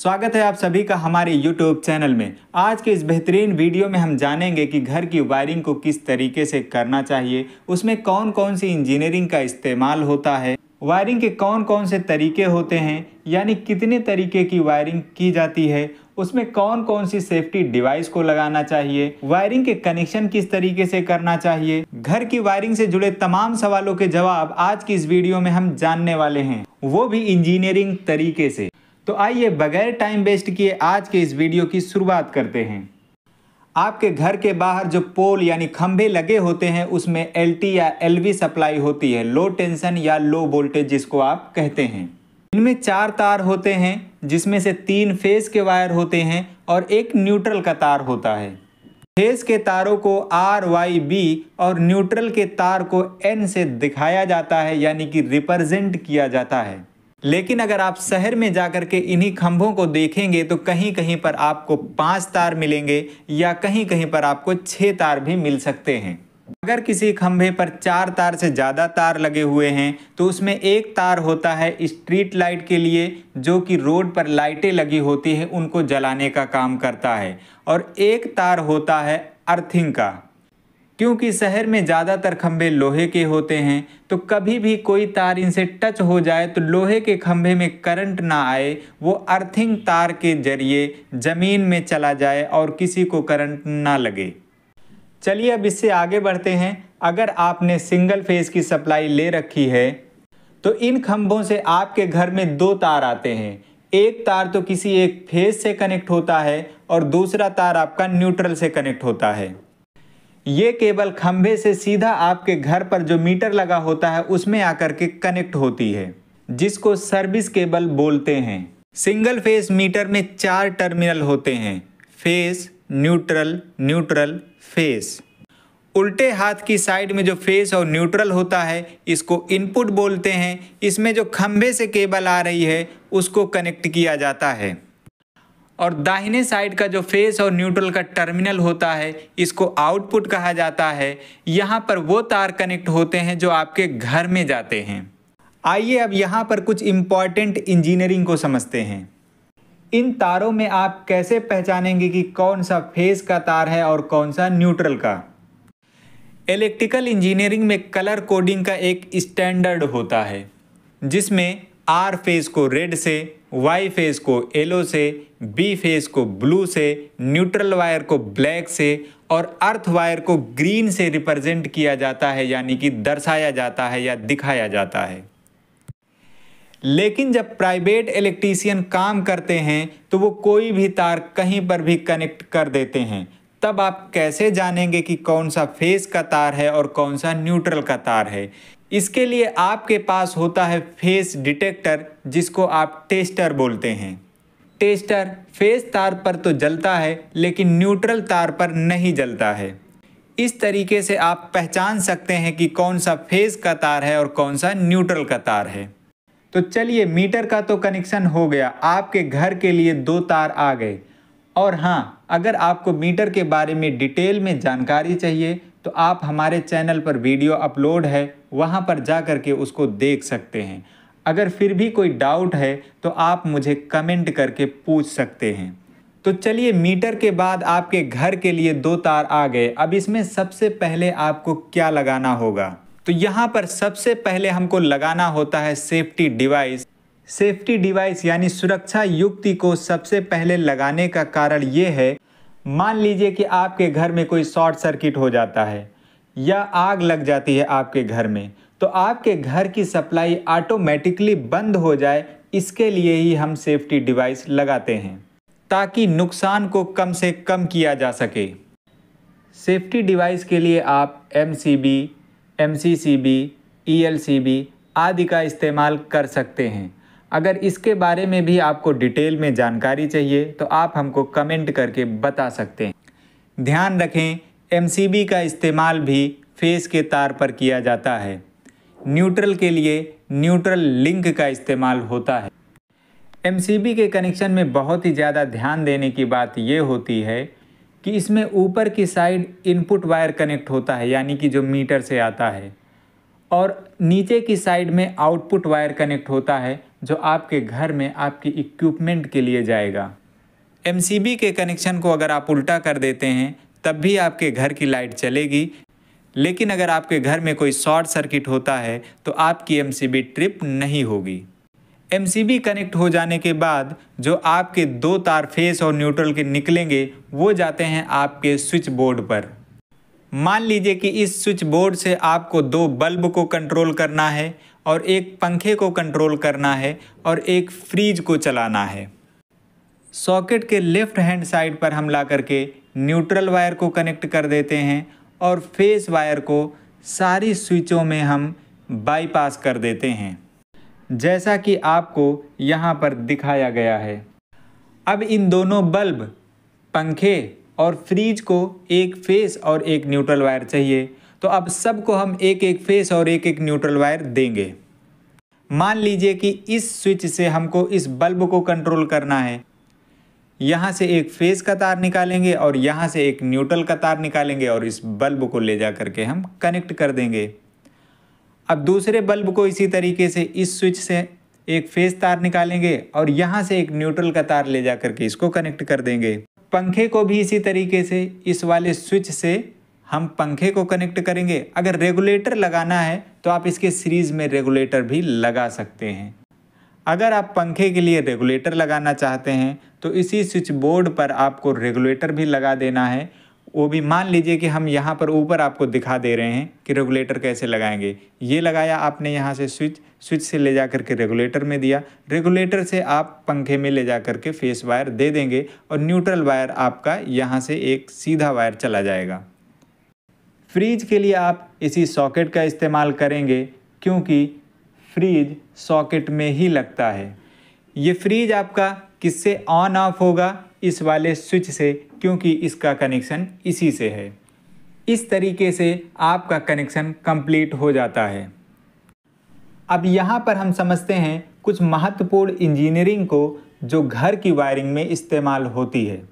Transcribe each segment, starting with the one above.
स्वागत है आप सभी का हमारे YouTube चैनल में आज के इस बेहतरीन वीडियो में हम जानेंगे कि घर की वायरिंग को किस तरीके से करना चाहिए उसमें कौन कौन सी इंजीनियरिंग का इस्तेमाल होता है वायरिंग के कौन कौन से तरीके होते हैं यानी कितने तरीके की वायरिंग की जाती है उसमें कौन कौन सी सेफ्टी डिवाइस को लगाना चाहिए वायरिंग के कनेक्शन किस तरीके से करना चाहिए घर की वायरिंग से जुड़े तमाम सवालों के जवाब आज की इस वीडियो में हम जानने वाले हैं वो भी इंजीनियरिंग तरीके से तो आइए बगैर टाइम वेस्ट किए आज के इस वीडियो की शुरुआत करते हैं आपके घर के बाहर जो पोल यानी खंभे लगे होते हैं उसमें एल या एल सप्लाई होती है लो टेंशन या लो वोल्टेज जिसको आप कहते हैं इनमें चार तार होते हैं जिसमें से तीन फेस के वायर होते हैं और एक न्यूट्रल का तार होता है फेस के तारों को आर वाई बी और न्यूट्रल के तार को एन से दिखाया जाता है यानी कि रिप्रेजेंट किया जाता है लेकिन अगर आप शहर में जाकर के इन्हीं खंभों को देखेंगे तो कहीं कहीं पर आपको पाँच तार मिलेंगे या कहीं कहीं पर आपको छः तार भी मिल सकते हैं अगर किसी खंभे पर चार तार से ज़्यादा तार लगे हुए हैं तो उसमें एक तार होता है स्ट्रीट लाइट के लिए जो कि रोड पर लाइटें लगी होती हैं उनको जलाने का काम करता है और एक तार होता है अर्थिंग का क्योंकि शहर में ज़्यादातर खंभे लोहे के होते हैं तो कभी भी कोई तार इनसे टच हो जाए तो लोहे के खंभे में करंट ना आए वो अर्थिंग तार के जरिए ज़मीन में चला जाए और किसी को करंट ना लगे चलिए अब इससे आगे बढ़ते हैं अगर आपने सिंगल फेज़ की सप्लाई ले रखी है तो इन खंभों से आपके घर में दो तार आते हैं एक तार तो किसी एक फेज से कनेक्ट होता है और दूसरा तार आपका न्यूट्रल से कनेक्ट होता है ये केबल खंभे से सीधा आपके घर पर जो मीटर लगा होता है उसमें आकर के कनेक्ट होती है जिसको सर्विस केबल बोलते हैं सिंगल फेस मीटर में चार टर्मिनल होते हैं फेस न्यूट्रल न्यूट्रल फेस उल्टे हाथ की साइड में जो फेस और न्यूट्रल होता है इसको इनपुट बोलते हैं इसमें जो खंभे से केबल आ रही है उसको कनेक्ट किया जाता है और दाहिने साइड का जो फेस और न्यूट्रल का टर्मिनल होता है इसको आउटपुट कहा जाता है यहाँ पर वो तार कनेक्ट होते हैं जो आपके घर में जाते हैं आइए अब यहाँ पर कुछ इम्पॉर्टेंट इंजीनियरिंग को समझते हैं इन तारों में आप कैसे पहचानेंगे कि कौन सा फेस का तार है और कौन सा न्यूट्रल का इलेक्ट्रिकल इंजीनियरिंग में कलर कोडिंग का एक स्टैंडर्ड होता है जिसमें आर फेस को रेड से वाई फेस को येलो से बी फेस को ब्लू से न्यूट्रल वायर को ब्लैक से और अर्थ वायर को ग्रीन से रिप्रेजेंट किया जाता है यानी कि दर्शाया जाता है या दिखाया जाता है लेकिन जब प्राइवेट इलेक्ट्रीशियन काम करते हैं तो वो कोई भी तार कहीं पर भी कनेक्ट कर देते हैं तब आप कैसे जानेंगे कि कौन सा फेस का तार है और कौन सा न्यूट्रल का तार है इसके लिए आपके पास होता है फेस डिटेक्टर जिसको आप टेस्टर बोलते हैं टेस्टर फेस तार पर तो जलता है लेकिन न्यूट्रल तार पर नहीं जलता है इस तरीके से आप पहचान सकते हैं कि कौन सा फेस का तार है और कौन सा न्यूट्रल का तार है तो चलिए मीटर का तो कनेक्शन हो गया आपके घर के लिए दो तार आ गए और हाँ अगर आपको मीटर के बारे में डिटेल में जानकारी चाहिए तो आप हमारे चैनल पर वीडियो अपलोड है वहाँ पर जा कर के उसको देख सकते हैं अगर फिर भी कोई डाउट है तो आप मुझे कमेंट करके पूछ सकते हैं तो चलिए मीटर के बाद आपके घर के लिए दो तार आ गए अब इसमें सबसे पहले आपको क्या लगाना होगा तो यहाँ पर सबसे पहले हमको लगाना होता है सेफ्टी डिवाइस सेफ्टी डिवाइस यानी सुरक्षा युक्ति को सबसे पहले लगाने का कारण ये है मान लीजिए कि आपके घर में कोई शॉर्ट सर्किट हो जाता है या आग लग जाती है आपके घर में तो आपके घर की सप्लाई ऑटोमेटिकली बंद हो जाए इसके लिए ही हम सेफ्टी डिवाइस लगाते हैं ताकि नुकसान को कम से कम किया जा सके सेफ्टी डिवाइस के लिए आप M C B M C C B E L C B आदि का इस्तेमाल कर सकते हैं अगर इसके बारे में भी आपको डिटेल में जानकारी चाहिए तो आप हमको कमेंट करके बता सकते हैं ध्यान रखें एम का इस्तेमाल भी फेस के तार पर किया जाता है न्यूट्रल के लिए न्यूट्रल लिंक का इस्तेमाल होता है एम के कनेक्शन में बहुत ही ज़्यादा ध्यान देने की बात ये होती है कि इसमें ऊपर की साइड इनपुट वायर कनेक्ट होता है यानी कि जो मीटर से आता है और नीचे की साइड में आउटपुट वायर कनेक्ट होता है जो आपके घर में आपकी इक्विपमेंट के लिए जाएगा एम के कनेक्शन को अगर आप उल्टा कर देते हैं तब भी आपके घर की लाइट चलेगी लेकिन अगर आपके घर में कोई शॉर्ट सर्किट होता है तो आपकी एम ट्रिप नहीं होगी एम कनेक्ट हो जाने के बाद जो आपके दो तार फेस और न्यूट्रल के निकलेंगे वो जाते हैं आपके स्विच बोर्ड पर मान लीजिए कि इस स्विच बोर्ड से आपको दो बल्ब को कंट्रोल करना है और एक पंखे को कंट्रोल करना है और एक फ्रीज को चलाना है सॉकेट के लेफ्ट हैंड साइड पर हम ला करके न्यूट्रल वायर को कनेक्ट कर देते हैं और फेस वायर को सारी स्विचों में हम बाईपास कर देते हैं जैसा कि आपको यहाँ पर दिखाया गया है अब इन दोनों बल्ब पंखे और फ्रिज को एक फेस और एक न्यूट्रल वायर चाहिए तो अब सबको हम एक एक फेस और एक एक न्यूट्रल वायर देंगे मान लीजिए कि इस स्विच से हमको इस बल्ब को कंट्रोल करना है यहाँ से एक फेस का तार निकालेंगे और यहाँ से एक न्यूट्रल का तार निकालेंगे और इस बल्ब को ले जा करके हम कनेक्ट कर देंगे अब दूसरे बल्ब को इसी तरीके से इस स्विच से एक फेस तार निकालेंगे और यहाँ से एक न्यूट्रल का तार ले जा करके इसको कनेक्ट कर देंगे पंखे को भी इसी तरीके से इस वाले स्विच से हम पंखे को कनेक्ट करेंगे अगर रेगुलेटर लगाना है तो आप इसके सीरीज़ में रेगुलेटर भी लगा सकते हैं अगर आप पंखे के लिए रेगुलेटर लगाना चाहते हैं तो इसी स्विच बोर्ड पर आपको रेगुलेटर भी लगा देना है वो भी मान लीजिए कि हम यहाँ पर ऊपर आपको दिखा दे रहे हैं कि रेगुलेटर कैसे लगाएंगे ये लगाया आपने यहाँ से स्विच स्विच से ले जा करके रेगुलेटर में दिया रेगुलेटर से आप पंखे में ले जा करके फेस वायर दे देंगे और न्यूट्रल वायर आपका यहाँ से एक सीधा वायर चला जाएगा फ्रिज के लिए आप इसी सॉकेट का इस्तेमाल करेंगे क्योंकि फ्रिज सॉकेट में ही लगता है ये फ्रिज आपका किससे ऑन ऑफ होगा इस वाले स्विच से क्योंकि इसका कनेक्शन इसी से है इस तरीके से आपका कनेक्शन कंप्लीट हो जाता है अब यहाँ पर हम समझते हैं कुछ महत्वपूर्ण इंजीनियरिंग को जो घर की वायरिंग में इस्तेमाल होती है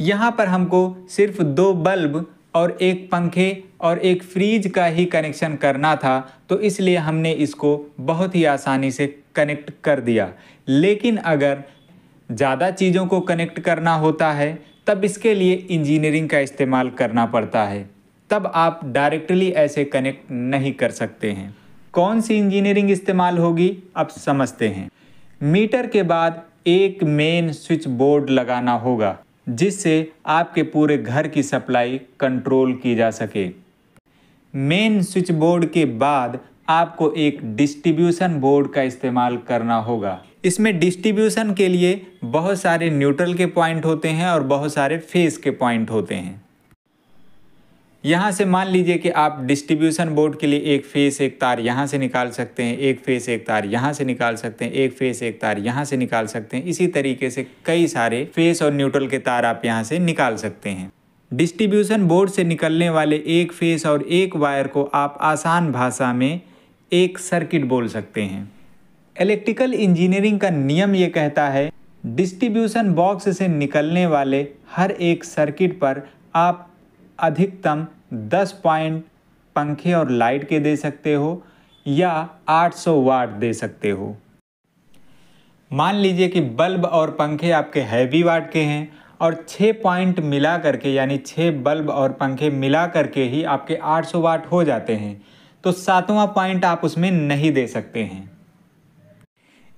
यहाँ पर हमको सिर्फ दो बल्ब और एक पंखे और एक फ्रीज का ही कनेक्शन करना था तो इसलिए हमने इसको बहुत ही आसानी से कनेक्ट कर दिया लेकिन अगर ज़्यादा चीज़ों को कनेक्ट करना होता है तब इसके लिए इंजीनियरिंग का इस्तेमाल करना पड़ता है तब आप डायरेक्टली ऐसे कनेक्ट नहीं कर सकते हैं कौन सी इंजीनियरिंग इस्तेमाल होगी अब समझते हैं मीटर के बाद एक मेन स्विच बोर्ड लगाना होगा जिससे आपके पूरे घर की सप्लाई कंट्रोल की जा सके मेन स्विच बोर्ड के बाद आपको एक डिस्ट्रीब्यूशन बोर्ड का इस्तेमाल करना होगा इसमें डिस्ट्रीब्यूशन के लिए बहुत सारे न्यूट्रल के पॉइंट होते हैं और बहुत सारे फेस के पॉइंट होते हैं यहाँ से मान लीजिए कि आप डिस्ट्रीब्यूशन बोर्ड के लिए एक फेस एक तार यहाँ से निकाल सकते हैं एक फेस एक तार यहाँ से निकाल सकते हैं एक फेस एक तार यहाँ से निकाल सकते हैं इसी तरीके से कई सारे फेस और न्यूट्रल के तार आप यहाँ से निकाल सकते हैं डिस्ट्रीब्यूशन बोर्ड से निकलने वाले एक फेस और एक वायर को आप आसान भाषा में एक सर्किट बोल सकते हैं इलेक्ट्रिकल इंजीनियरिंग का नियम ये कहता है डिस्ट्रीब्यूशन बॉक्स से निकलने वाले हर एक सर्किट पर आप अधिकतम 10 पॉइंट पंखे और लाइट के दे सकते हो या 800 वाट दे सकते हो मान लीजिए कि बल्ब और पंखे आपके हैवी वाट के हैं और 6 पॉइंट मिला करके यानी 6 बल्ब और पंखे मिला करके ही आपके 800 वाट हो जाते हैं तो सातवां पॉइंट आप उसमें नहीं दे सकते हैं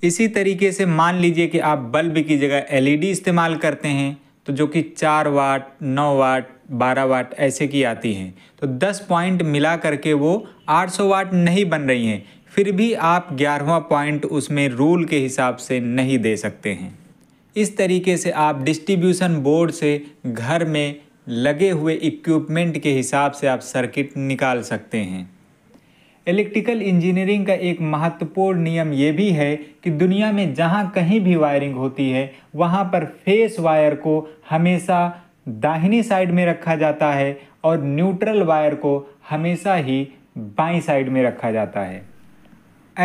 इसी तरीके से मान लीजिए कि आप बल्ब की जगह एलईडी e इस्तेमाल करते हैं तो जो कि चार वाट नौ वाट बारह वाट ऐसे की आती हैं तो दस पॉइंट मिला करके वो आठ सौ वाट नहीं बन रही हैं फिर भी आप ग्यारहवा पॉइंट उसमें रूल के हिसाब से नहीं दे सकते हैं इस तरीके से आप डिस्ट्रीब्यूशन बोर्ड से घर में लगे हुए इक्विपमेंट के हिसाब से आप सर्किट निकाल सकते हैं इलेक्ट्रिकल इंजीनियरिंग का एक महत्वपूर्ण नियम ये भी है कि दुनिया में जहाँ कहीं भी वायरिंग होती है वहाँ पर फेस वायर को हमेशा दाहिनी साइड में रखा जाता है और न्यूट्रल वायर को हमेशा ही बाई साइड में रखा जाता है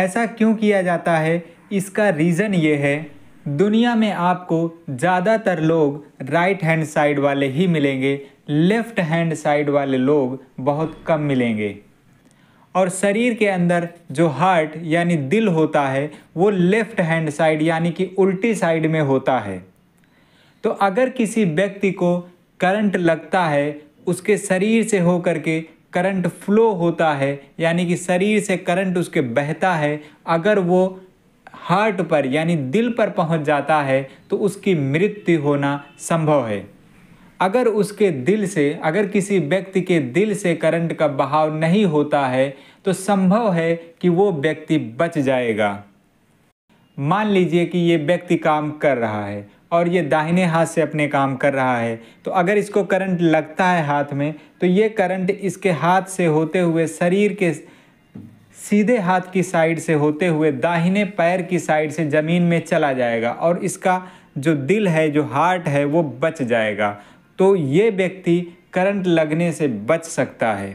ऐसा क्यों किया जाता है इसका रीज़न ये है दुनिया में आपको ज़्यादातर लोग राइट हैंड साइड वाले ही मिलेंगे लेफ़्ट हैंड साइड वाले लोग बहुत कम मिलेंगे और शरीर के अंदर जो हार्ट यानी दिल होता है वो लेफ़्ट हैंड साइड यानी कि उल्टी साइड में होता है तो अगर किसी व्यक्ति को करंट लगता है उसके शरीर से होकर के करंट फ्लो होता है यानी कि शरीर से करंट उसके बहता है अगर वो हार्ट पर यानी दिल पर पहुंच जाता है तो उसकी मृत्यु होना संभव है अगर उसके दिल से अगर किसी व्यक्ति के दिल से करंट का बहाव नहीं होता है तो संभव है कि वो व्यक्ति बच जाएगा मान लीजिए कि ये व्यक्ति काम कर रहा है और ये दाहिने हाथ से अपने काम कर रहा है तो अगर इसको करंट लगता है हाथ में तो ये करंट इसके हाथ से होते हुए शरीर के सीधे हाथ की साइड से होते हुए दाहिने पैर की साइड से ज़मीन में चला जाएगा और इसका जो दिल है जो हार्ट है वो बच जाएगा तो ये व्यक्ति करंट लगने से बच सकता है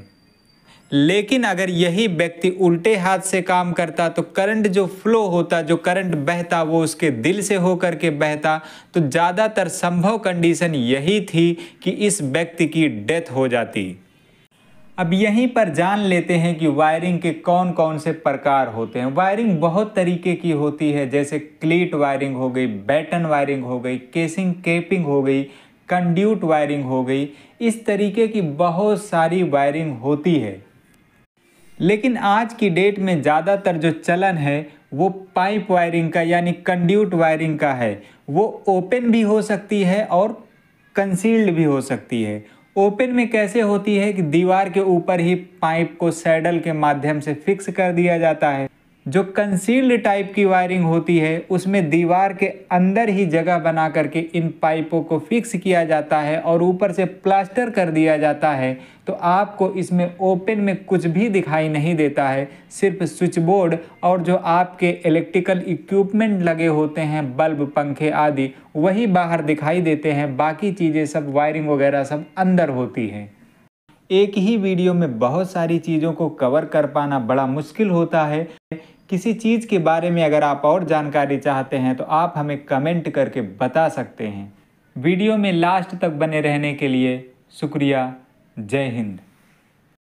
लेकिन अगर यही व्यक्ति उल्टे हाथ से काम करता तो करंट जो फ्लो होता जो करंट बहता वो उसके दिल से होकर के बहता तो ज़्यादातर संभव कंडीशन यही थी कि इस व्यक्ति की डेथ हो जाती अब यहीं पर जान लेते हैं कि वायरिंग के कौन कौन से प्रकार होते हैं वायरिंग बहुत तरीके की होती है जैसे क्लीट वायरिंग हो गई बैटन वायरिंग हो गई केसिंग केपिंग हो गई कंड्यूट वायरिंग हो गई इस तरीके की बहुत सारी वायरिंग होती है लेकिन आज की डेट में ज़्यादातर जो चलन है वो पाइप वायरिंग का यानी कंड्यूट वायरिंग का है वो ओपन भी हो सकती है और कंसील्ड भी हो सकती है ओपन में कैसे होती है कि दीवार के ऊपर ही पाइप को सैडल के माध्यम से फिक्स कर दिया जाता है जो कंसील्ड टाइप की वायरिंग होती है उसमें दीवार के अंदर ही जगह बना करके इन पाइपों को फिक्स किया जाता है और ऊपर से प्लास्टर कर दिया जाता है तो आपको इसमें ओपन में कुछ भी दिखाई नहीं देता है सिर्फ स्विच बोर्ड और जो आपके इलेक्ट्रिकल इक्विपमेंट लगे होते हैं बल्ब पंखे आदि वही बाहर दिखाई देते हैं बाकी चीज़ें सब वायरिंग वगैरह सब अंदर होती हैं एक ही वीडियो में बहुत सारी चीज़ों को कवर कर पाना बड़ा मुश्किल होता है किसी चीज़ के बारे में अगर आप और जानकारी चाहते हैं तो आप हमें कमेंट करके बता सकते हैं वीडियो में लास्ट तक बने रहने के लिए शुक्रिया जय हिंद